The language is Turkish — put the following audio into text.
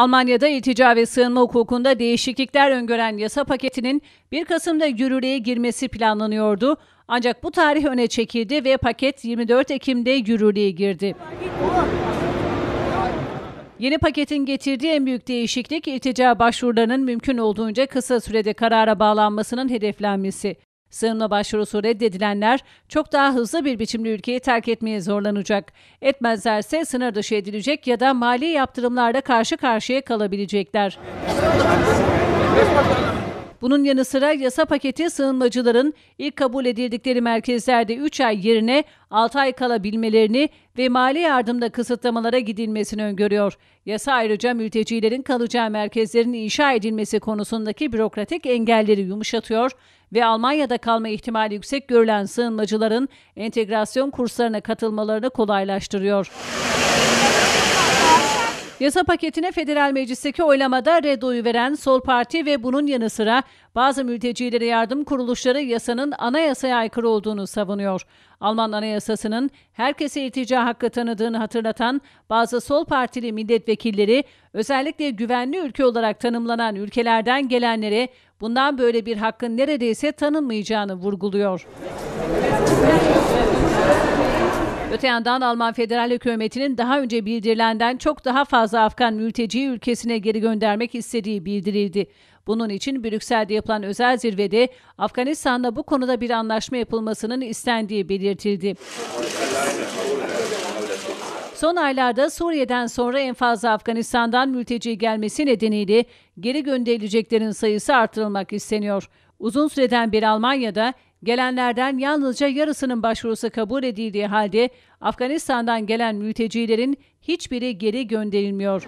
Almanya'da iltica ve sığınma hukukunda değişiklikler öngören yasa paketinin 1 Kasım'da yürürlüğe girmesi planlanıyordu. Ancak bu tarih öne çekildi ve paket 24 Ekim'de yürürlüğe girdi. Yeni paketin getirdiği en büyük değişiklik iltica başvurularının mümkün olduğunca kısa sürede karara bağlanmasının hedeflenmesi. Sığınma başvurusu reddedilenler çok daha hızlı bir biçimde ülkeyi terk etmeye zorlanacak. Etmezlerse sınır dışı edilecek ya da mali yaptırımlarla karşı karşıya kalabilecekler. Bunun yanı sıra yasa paketi sığınmacıların ilk kabul edildikleri merkezlerde 3 ay yerine 6 ay kalabilmelerini ve mali yardımda kısıtlamalara gidilmesini öngörüyor. Yasa ayrıca mültecilerin kalacağı merkezlerin inşa edilmesi konusundaki bürokratik engelleri yumuşatıyor ve Almanya'da kalma ihtimali yüksek görülen sığınmacıların entegrasyon kurslarına katılmalarını kolaylaştırıyor. Yasa paketine federal meclisteki oylamada red oyu veren Sol Parti ve bunun yanı sıra bazı mültecilere yardım kuruluşları yasanın anayasaya aykırı olduğunu savunuyor. Alman anayasasının herkese iltica hakkı tanıdığını hatırlatan bazı Sol Partili milletvekilleri özellikle güvenli ülke olarak tanımlanan ülkelerden gelenlere bundan böyle bir hakkın neredeyse tanınmayacağını vurguluyor. Öte yandan Alman federal hükümetinin daha önce bildirilenden çok daha fazla Afgan mülteciyi ülkesine geri göndermek istediği bildirildi. Bunun için Brüksel'de yapılan özel zirvede Afganistan'la bu konuda bir anlaşma yapılmasının istendiği belirtildi. Son aylarda Suriye'den sonra en fazla Afganistan'dan mülteci gelmesi nedeniyle geri gönderileceklerin sayısı artırılmak isteniyor. Uzun süreden beri Almanya'da Gelenlerden yalnızca yarısının başvurusu kabul edildiği halde Afganistan'dan gelen mültecilerin hiçbiri geri gönderilmiyor.